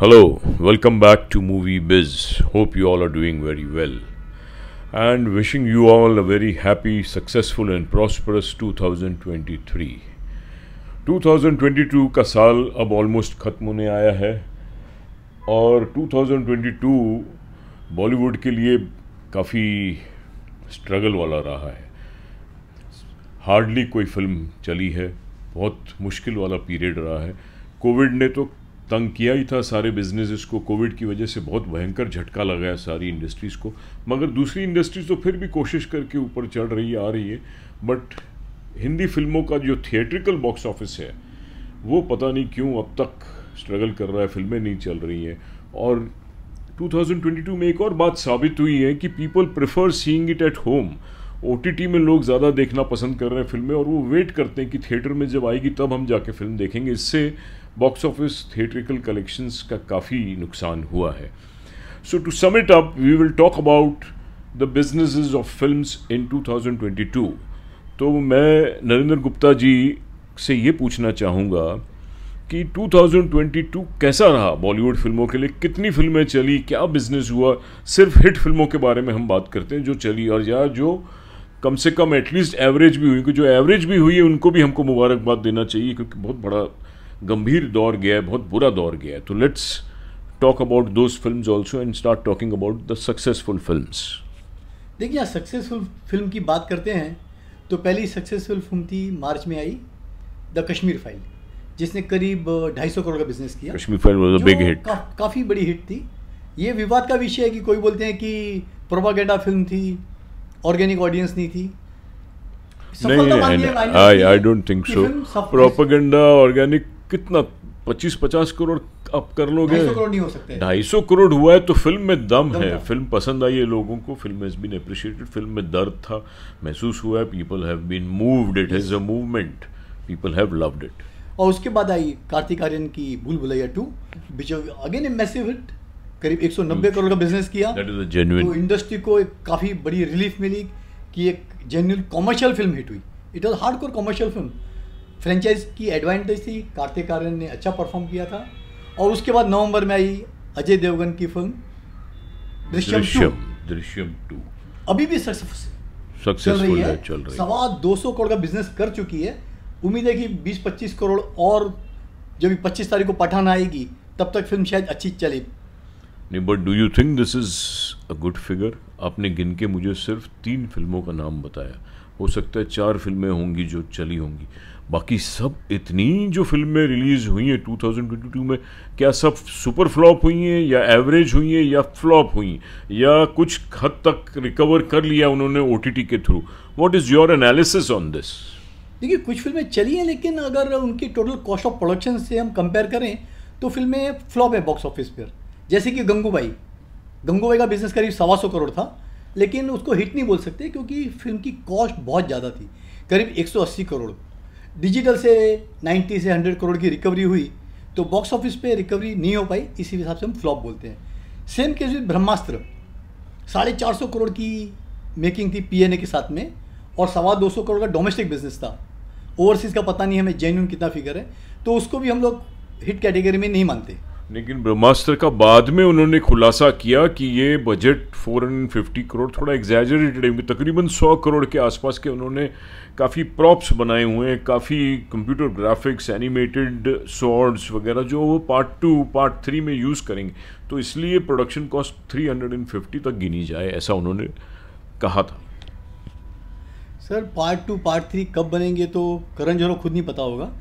Hello, welcome back to Movie Biz. Hope you all are doing very well. And wishing you all a very happy, successful, and prosperous 2023. 2022 का साल अब almost ख़त्म होने आया है और 2022 बॉलीवुड के लिए काफ़ी स्ट्रगल वाला रहा है हार्डली कोई फिल्म चली है बहुत मुश्किल वाला पीरियड रहा है कोविड ने तो तंग किया ही था सारे बिजनेसेस को कोविड की वजह से बहुत भयंकर झटका लगाया सारी इंडस्ट्रीज़ को मगर दूसरी इंडस्ट्रीज़ तो फिर भी कोशिश करके ऊपर चढ़ रही आ रही है बट हिंदी फिल्मों का जो थिएट्रिकल बॉक्स ऑफिस है वो पता नहीं क्यों अब तक स्ट्रगल कर रहा है फिल्में नहीं चल रही हैं और 2022 में एक और बात साबित हुई है कि people prefer seeing it at home ओ में लोग ज़्यादा देखना पसंद कर रहे हैं फिल्में और वो वेट करते हैं कि थिएटर में जब आएगी तब हम जाके फिल्म देखेंगे इससे बॉक्स ऑफिस थिएट्रिकल कलेक्शंस का काफ़ी नुकसान हुआ है so to sum up we will talk about the business of film in two तो मैं नरेंद्र गुप्ता जी से ये पूछना चाहूँगा कि 2022 कैसा रहा बॉलीवुड फिल्मों के लिए कितनी फिल्में चली क्या बिजनेस हुआ सिर्फ हिट फिल्मों के बारे में हम बात करते हैं जो चली और या जो कम से कम एटलीस्ट एवरेज भी हुई जो एवरेज भी हुई है उनको भी हमको मुबारकबाद देना चाहिए क्योंकि बहुत बड़ा गंभीर दौर गया है बहुत बुरा दौर गया है तो let's talk about those film also and start talking about the successful film देखिए सक्सेसफुल फिल्म की बात करते हैं तो पहली सक्सेसफुल फिल्म थी मार्च में आई द कश्मीर फाइल जिसने करीब ढाई सौ करोड़ का बिजनेस किया Kashmir file was a big hit का, काफ़ी बड़ी हिट थी ये विवाद का विषय है कि कोई बोलते हैं कि प्रोपागेंडा फिल्म थी ऑर्गेनिक ऑडियंस नहीं थी नहीं है I I don't think so propaganda organic कितना पच्चीस पचास करोड़ आप कर लोगे ढाई सौ करोड़ हुआ है तो फिल्म में दम, दम है फिल्म पसंद आई है लोगों को film has been appreciated film में दर्द था महसूस हुआ है people have been moved it has a movement people have loved it और उसके बाद आई कार्तिक आर्यन की Bhool Bhulaiyaa two which again a massive hit करीब 190 करोड़ का बिजनेस किया तो इंडस्ट्री को एक काफ़ी बड़ी रिलीफ मिली कि एक जेन्यून कॉमर्शियल फिल्म हिट हुई it was hard core commercial film franchise की एडवांटेज थी कार्तिक आर्यन ने अच्छा परफॉर्म किया था और उसके बाद नवंबर में आई अजय देवगन की फिल्म दृश्यम दृश्यम टू अभी भी सक्सेसफुल है चल रही है सवा दो सौ करोड़ का बिजनेस कर चुकी है उम्मीद है कि बीस पच्चीस करोड़ और जब पच्चीस तारीख को पठान आएगी तब तक फिल्म शायद अच्छी चली नहीं but do you think this is a good figure आपने गिन के मुझे सिर्फ तीन फिल्मों का नाम बताया हो सकता है चार फिल्में होंगी जो चली होंगी बाकी सब इतनी जो फिल्में रिलीज़ हुई हैं 2022 में क्या सब सुपर फ्लॉप हुई हैं या एवरेज हुई हैं या फ्लॉप हुई या कुछ हद तक रिकवर कर लिया उन्होंने ओ के through what is your analysis on this देखिए कुछ फिल्में चली हैं लेकिन अगर उनकी टोटल कॉस्ट ऑफ प्रोडक्शन से हम कंपेयर करें तो फिल्में फ्लॉप है बॉक्स ऑफिस पर जैसे कि गंगूबाई गंगूबाई का बिजनेस करीब सवा सौ करोड़ था लेकिन उसको हिट नहीं बोल सकते क्योंकि फिल्म की कॉस्ट बहुत ज़्यादा थी करीब 180 करोड़ डिजिटल से 90 से 100 करोड़ की रिकवरी हुई तो बॉक्स ऑफिस पे रिकवरी नहीं हो पाई इसी हिसाब से हम फ्लॉप बोलते हैं सेम केस विद ब्रह्मास्त्र साढ़े चार सौ करोड़ की मेकिंग थी पीएनए के साथ में और सवा दो सौ करोड़ का डोमेस्टिक बिजनेस था ओवरसीज़ का पता नहीं हमें जेन्यून कितना फिगर है तो उसको भी हम लोग हिट कैटेगरी में नहीं मानते लेकिन ब्रह्मास्त्र का बाद में उन्होंने खुलासा किया कि ये बजट 450 करोड़ थोड़ा एग्जैजरेटेड है तकरीबन 100 करोड़ के आसपास के उन्होंने काफ़ी प्रॉप्स बनाए हुए हैं काफ़ी कंप्यूटर ग्राफिक्स एनिमेटेड सॉर्ड्स वगैरह जो वो पार्ट टू पार्ट थ्री में यूज़ करेंगे तो इसलिए प्रोडक्शन कॉस्ट 350 तक गिनी जाए ऐसा उन्होंने कहा था sir part two part three कब बनेंगे तो करण जोहर खुद नहीं पता होगा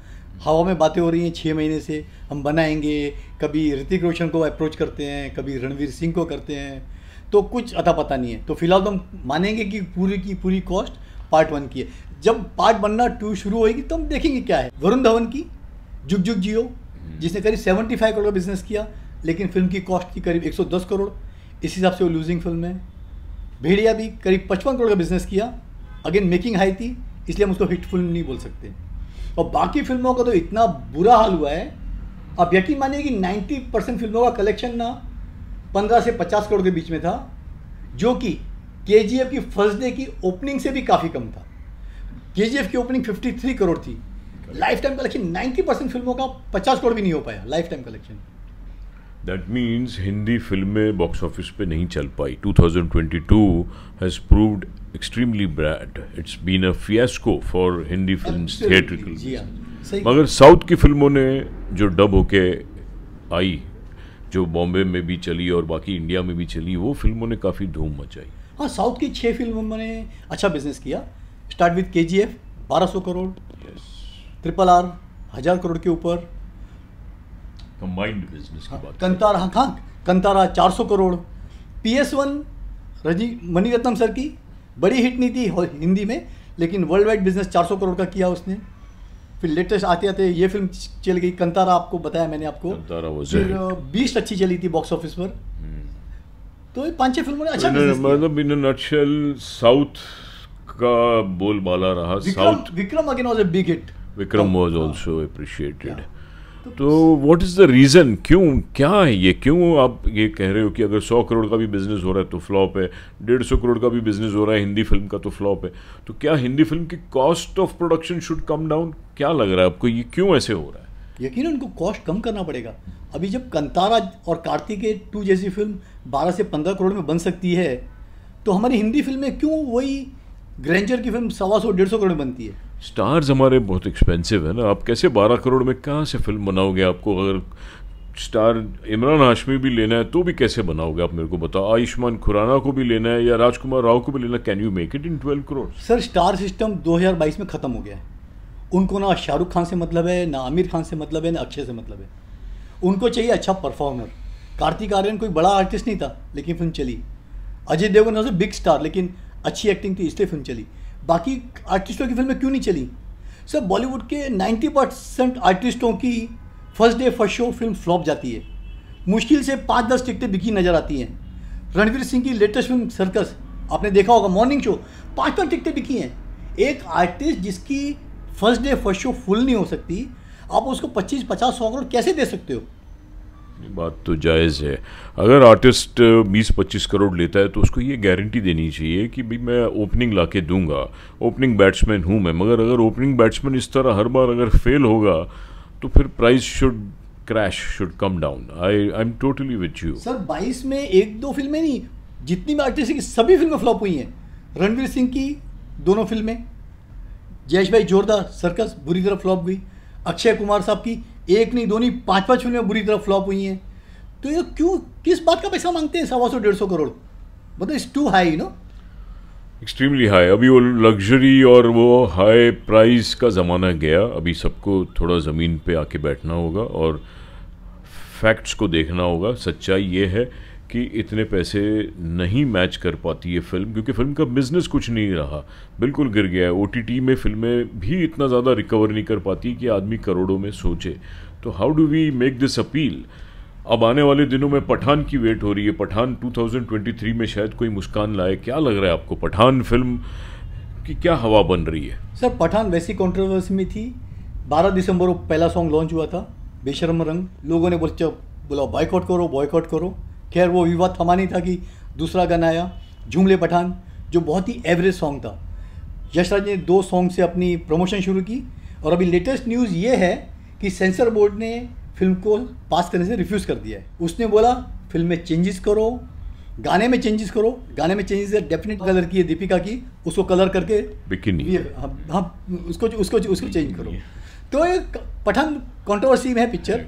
हवा में बातें हो रही हैं छः महीने से हम बनाएंगे कभी ऋतिक रोशन को अप्रोच करते हैं कभी रणवीर सिंह को करते हैं तो कुछ अता पता नहीं है तो फिलहाल तो हम मानेंगे कि पूरी की पूरी कॉस्ट पार्ट वन की है जब पार्ट बनना टू शुरू होएगी तो हम देखेंगे क्या है वरुण धवन की जुग जुग जियो हम्म। जिसने करीब सेवेंटी फाइव करोड़ का बिजनेस किया लेकिन फिल्म की कॉस्ट थी करीब एक सौ दस करोड़ इस हिसाब से वो लूजिंग फिल्म है भेड़िया भी करीब पचपन करोड़ का बिजनेस किया अगेन मेकिंग हाई थी इसलिए हम उसको हिट फिल्म नहीं बोल सकते और बाकी फिल्मों का तो इतना बुरा हाल हुआ है आप यकीन मानिए कि 90 परसेंट फिल्मों का कलेक्शन ना 15 से 50 करोड़ के बीच में था जो कि के की फर्स्ट डे की ओपनिंग से भी काफ़ी कम था के की ओपनिंग 53 करोड़ थी लाइफ टाइम कलेक्शन 90 परसेंट फिल्मों का 50 करोड़ भी नहीं हो पाया lifetime collection that means Hindi फिल्में बॉक्स ऑफिस पे नहीं चल पाई 2022 has proved extremely bad it's been a fiasco for Hindi film theatrical मगर साउथ की फिल्मों ने जो डब होके आई जो बॉम्बे में भी चली और बाकी इंडिया में भी चली वो फिल्मों ने काफ़ी धूम मचाई हाँ साउथ की छः फिल्मों ने अच्छा बिजनेस किया स्टार्ट विद के जी एफ बारह सौ करोड़ ट्रिपल आर हज़ार करोड़ के ऊपर कंबाइंड बिजनेस हाँ, कंतारा हाँ कंतारा चार सौ करोड़ पी एस वन रजी मणिरत्नम सर की बड़ी हिट नहीं थी हिंदी में लेकिन वर्ल्ड वाइड बिजनेस 400 करोड़ का किया उसने फिर लेटेस्ट आते आते ये फिल्म चल गई कंतारा आपको बताया मैंने आपको फिर बीस्ट अच्छी चली थी बॉक्स ऑफिस पर हम्म। तो ये पांच छह फिल्मों ने अच्छा मतलब इन नटशेल साउथ का बोलबाला रहा south Vikram again was a big hit Vikram was also appreciated तो व्हाट इज़ द रीज़न क्यों क्या है ये क्यों आप ये कह रहे हो कि अगर सौ करोड़ का भी बिज़नेस हो रहा है तो फ्लॉप है डेढ़ सौ करोड़ का भी बिज़नेस हो रहा है हिंदी फिल्म का तो फ्लॉप है तो क्या हिंदी फिल्म की cost of production should come down क्या लग रहा है आपको ये क्यों ऐसे हो रहा है यकीन उनको कॉस्ट कम करना पड़ेगा अभी जब कंतारा और कार्तिकेय टू जैसी फिल्म बारह से पंद्रह करोड़ में बन सकती है तो हमारी हिंदी फिल्में क्यों वही ग्रेंचर की फिल्म सवा सौ डेढ़ सौ करोड़ में बनती है स्टार्स हमारे बहुत एक्सपेंसिव है ना आप कैसे बारह करोड़ में कहाँ से फिल्म बनाओगे आपको अगर स्टार इमरान हाशमी भी लेना है तो भी कैसे बनाओगे आप मेरे को बताओ आयुष्मान खुराना को भी लेना है या राजकुमार राव को भी लेना can you make it in twelve crore sir star system 2022 में ख़त्म हो गया है उनको ना शाहरुख खान से मतलब है ना आमिर खान से मतलब है ना अक्षय से मतलब है उनको चाहिए अच्छा परफॉर्मर कार्तिक आर्यन कोई बड़ा आर्टिस्ट नहीं था लेकिन फिल्म चली Ajay Devgn was big star लेकिन अच्छी एक्टिंग थी इसलिए फिल्म चली बाकी आर्टिस्टों की फिल्में क्यों नहीं चली सर बॉलीवुड के 90 परसेंट आर्टिस्टों की first day first show film flop जाती है मुश्किल से पाँच दस टिकटें बिकी नज़र आती हैं रणवीर सिंह की लेटेस्ट फिल्म सर्कस आपने देखा होगा मॉर्निंग शो पाँच पाँच टिकटें बिकी हैं एक आर्टिस्ट जिसकी first day first show full नहीं हो सकती आप उसको पच्चीस पचास सौ करोड़ कैसे दे सकते हो बात तो जायज़ है अगर आर्टिस्ट बीस पच्चीस करोड़ लेता है तो उसको ये गारंटी देनी चाहिए कि भाई मैं ओपनिंग ला के दूंगा ओपनिंग बैट्समैन हूँ मैं मगर अगर ओपनिंग बैट्समैन इस तरह हर बार अगर फेल होगा तो फिर price should crash should come down I I am totally with you sir बाईस में एक दो फिल्में नहीं जितनी भी आर्टिस्ट की सभी फिल्में फ्लॉप हुई हैं रणवीर सिंह की दोनों फिल्में जयेश भाई जोरदार सर्कस बुरी तरह फ्लॉप हुई अक्षय कुमार साहब की एक नहीं दो नहीं पाँच पाँच फिल्में बुरी तरह फ्लॉप हुई हैं तो ये क्यों किस बात का पैसा मांगते हैं सवा सौ डेढ़ सौ करोड़ मतलब it's too high you know extremely high अभी वो लग्जरी और वो हाई प्राइस का ज़माना गया अभी सबको थोड़ा ज़मीन पे आके बैठना होगा और फैक्ट्स को देखना होगा सच्चाई ये है कि इतने पैसे नहीं मैच कर पाती है फिल्म क्योंकि फिल्म का बिज़नेस कुछ नहीं रहा बिल्कुल गिर गया है ओ में फिल्में भी इतना ज़्यादा रिकवर नहीं कर पाती कि आदमी करोड़ों में सोचे तो how do we make this appeal अब आने वाले दिनों में पठान की वेट हो रही है पठान 2023 में शायद कोई मुस्कान लाए क्या लग रहा है आपको पठान फिल्म की क्या हवा बन रही है सर पठान वैसी कॉन्ट्रोवर्सी में थी 12 दिसंबर को पहला सॉन्ग लॉन्च हुआ था बेशरम रंग लोगों ने बोल बोला बॉयकॉट करो बॉयकॉट करो खैर वो विवाद थमा नहीं था कि दूसरा गाना आया झुमले पठान जो बहुत ही एवरेज सॉन्ग था यशराज ने दो सॉन्ग से अपनी प्रमोशन शुरू की और अभी लेटेस्ट न्यूज़ ये है कि सेंसर बोर्ड ने फिल्म को पास करने से रिफ्यूज़ कर दिया है उसने बोला फिल्म में चेंजेस करो गाने में चेंजेस करो गाने में चेंजेस है डेफिनेट कलर की है दीपिका की उसको कलर करके बिकिनी हाँ हाँ उसको उसको उसको चेंज करो तो पठान कंट्रोवर्सी में है पिक्चर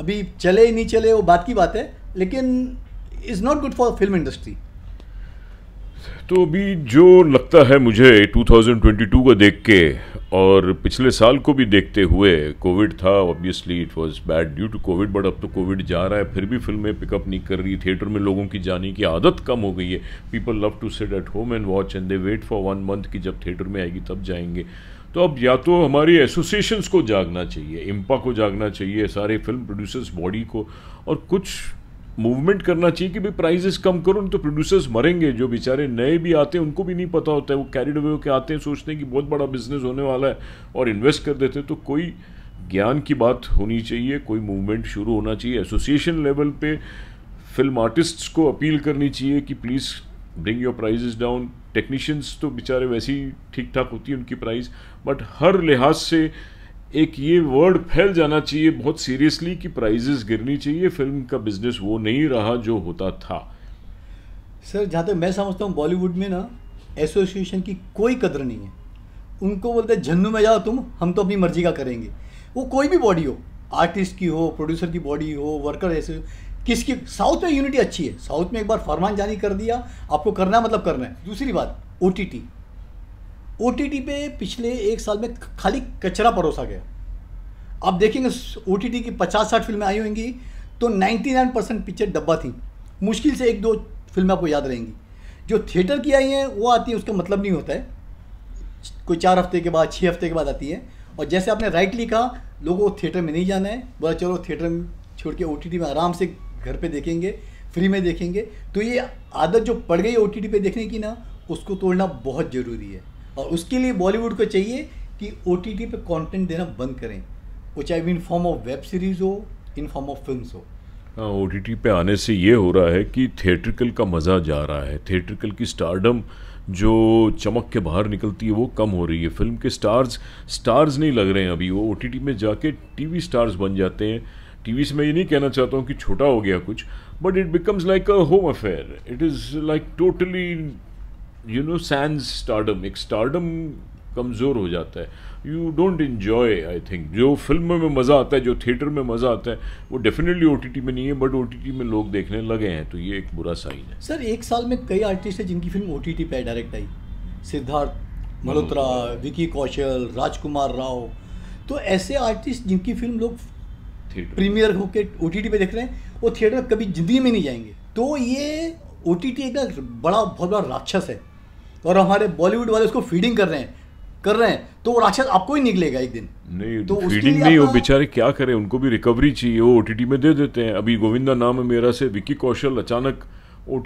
अभी चले नहीं चले वो बात की बात है लेकिन is not good for film industry तो अभी जो लगता है मुझे 2022 को देख के और पिछले साल को भी देखते हुए कोविड था obviously it was bad due to covid but अब तो कोविड जा रहा है फिर भी फिल्में पिकअप नहीं कर रही थिएटर में लोगों की जाने की आदत कम हो गई है people love to set at home and watch and they wait for one month की जब थिएटर में आएगी तब जाएंगे तो अब या तो हमारी एसोसिएशंस को जागना चाहिए इम्पा को जागना चाहिए सारे फिल्म प्रोड्यूसर्स बॉडी को और कुछ मूवमेंट करना चाहिए कि भाई प्राइजेस कम करो नहीं तो प्रोड्यूसर्स मरेंगे जो बेचारे नए भी आते हैं उनको भी नहीं पता होता है वो कैरिड अवे होकर आते हैं सोचते हैं कि बहुत बड़ा बिजनेस होने वाला है और इन्वेस्ट कर देते हैं तो कोई ज्ञान की बात होनी चाहिए कोई मूवमेंट शुरू होना चाहिए एसोसिएशन लेवल पे फिल्म आर्टिस्ट्स को अपील करनी चाहिए कि please bring your prices down technicians तो बेचारे वैसे ही ठीक ठाक होती है उनकी प्राइस बट हर लिहाज से एक ये वर्ड फैल जाना चाहिए बहुत सीरियसली कि प्राइजेस गिरनी चाहिए फिल्म का बिजनेस वो नहीं रहा जो होता था सर जहाँ तक मैं समझता हूँ बॉलीवुड में ना एसोसिएशन की कोई कदर नहीं है उनको बोलते हैं झन्नू में जाओ तुम हम तो अपनी मर्जी का करेंगे वो कोई भी बॉडी हो आर्टिस्ट की हो प्रोड्यूसर की बॉडी हो वर्कर ऐसे किसकी साउथ में यूनिटी अच्छी है साउथ में एक बार फरमान जारी कर दिया आपको करना मतलब करना है दूसरी बात ओ टी टी ओ पे पिछले एक साल में खाली कचरा परोसा गया आप देखेंगे ओ की पचास साठ फिल्में आई होंगी तो 99 परसेंट पिक्चर डब्बा थी मुश्किल से एक दो फिल्में आपको याद रहेंगी जो थिएटर की आई हैं वो आती है उसका मतलब नहीं होता है कोई चार हफ्ते के बाद छः हफ्ते के बाद आती है और जैसे आपने राइटली कहा लोगों को थिएटर में नहीं जाना है बोला चलो थिएटर में छोड़ के ओ में आराम से घर पर देखेंगे फ्री में देखेंगे तो ये आदत जो पड़ गई ओ पे देखने की ना उसको तोड़ना बहुत ज़रूरी है और उसके लिए बॉलीवुड को चाहिए कि ओ टी टी पर कॉन्टेंट देना बंद करें वो चाहे in form of web series हो इन फॉर्म ऑफ फिल्म हो हाँ ओ टी टी पे आने से ये हो रहा है कि थिएट्रिकल का मज़ा जा रहा है थिएट्रिकल की स्टारडम जो चमक के बाहर निकलती है वो कम हो रही है फिल्म के स्टार्स स्टार्स नहीं लग रहे हैं अभी वो ओ टी टी में जाके वी स्टार्स बन जाते हैं टी वी से मैं ये नहीं कहना चाहता हूँ कि छोटा हो गया कुछ but it becomes like a home affair it is like totally you know sans stardom एक स्टार्डम कमज़ोर हो जाता है you don't enjoy I think जो फिल्म में मज़ा आता है जो थिएटर में मज़ा आता है वो डेफिनेटली ओ में नहीं है बट ओ में लोग देखने लगे हैं तो ये एक बुरा साइन है सर एक साल में कई आर्टिस्ट हैं जिनकी फिल्म ओ टी टी पर डायरेक्ट आई सिद्धार्थ मल्होत्रा hmm. विकी कौशल राजकुमार राव तो ऐसे आर्टिस्ट जिनकी फिल्म लोग थिएटर प्रीमियर होकर ओ टी टी पर देख रहे हैं वो थिएटर कभी ज़िंदगी में नहीं जाएंगे तो ये ओ टी एक बड़ा बहुत बड़ा राक्षस है और हमारे बॉलीवुड वाले उसको फीडिंग कर रहे हैं कर रहे हैं तो वो राक्षस आपको ही निकलेगा एक दिन नहीं तो फीडिंग नहीं वो बेचारे क्या करें उनको भी रिकवरी चाहिए वो ओ में दे देते हैं अभी गोविंदा नाम है मेरा से विक्की कौशल अचानक ओ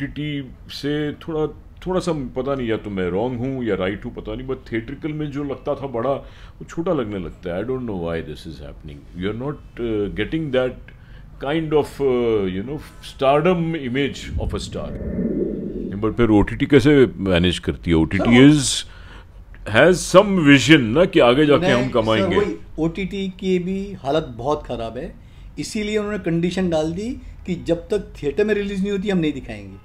से थोड़ा थोड़ा सा पता नहीं या तो मैं रॉन्ग हूँ या राइट हूँ पता नहीं बट थिएट्रिकल में जो लगता था बड़ा वो छोटा लगने लगता है I don't know why this is happening you are not getting that kind of uh, you know stardom image of a star but फिर ओटीटी कैसे मैनेज करती है OTT is has some vision ना कि आगे जाके हम कमाएंगे ओटीटी की भी हालत बहुत खराब है इसीलिए उन्होंने कंडीशन डाल दी कि जब तक थिएटर में रिलीज नहीं होती हम नहीं दिखाएंगे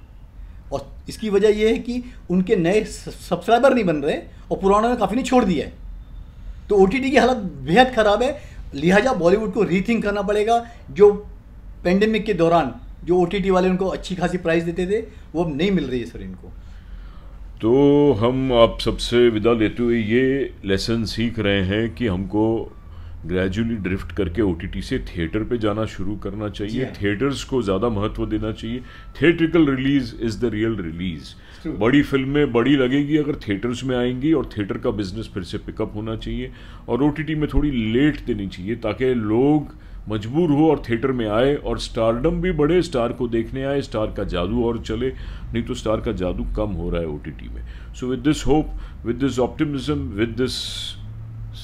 और इसकी वजह यह है कि उनके नए सब्सक्राइबर नहीं बन रहे और पुराने ने काफ़ी नहीं छोड़ दिया है तो ओ की हालत बेहद ख़राब है लिहाजा बॉलीवुड को रीथिंक करना पड़ेगा जो पेंडेमिक के दौरान जो ओ वाले उनको अच्छी खासी प्राइस देते थे वो अब नहीं मिल रही है सर इनको तो हम आप सबसे विदा लेते हुए ये लेसन सीख रहे हैं कि हमको ग्रेजुअली ड्रिफ्ट करके ओ से थिएटर पे जाना शुरू करना चाहिए थिएटर्स हाँ। को ज़्यादा महत्व देना चाहिए theatrical release is the real release बड़ी फिल्में बड़ी लगेगी अगर थिएटर्स में आएंगी और थिएटर का बिजनेस फिर से पिकअप होना चाहिए और ओ में थोड़ी लेट देनी चाहिए ताकि लोग मजबूर हो और थिएटर में आए और स्टारडम भी बढ़े स्टार को देखने आए स्टार का जादू और चले नहीं तो स्टार का जादू कम हो रहा है ओ टी टी में so with this hope with this optimism with this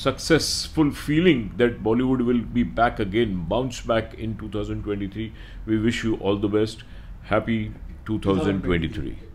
successful feeling that Bollywood will be back again bounce back in two thousand twenty three we wish you all the best happy two thousand twenty three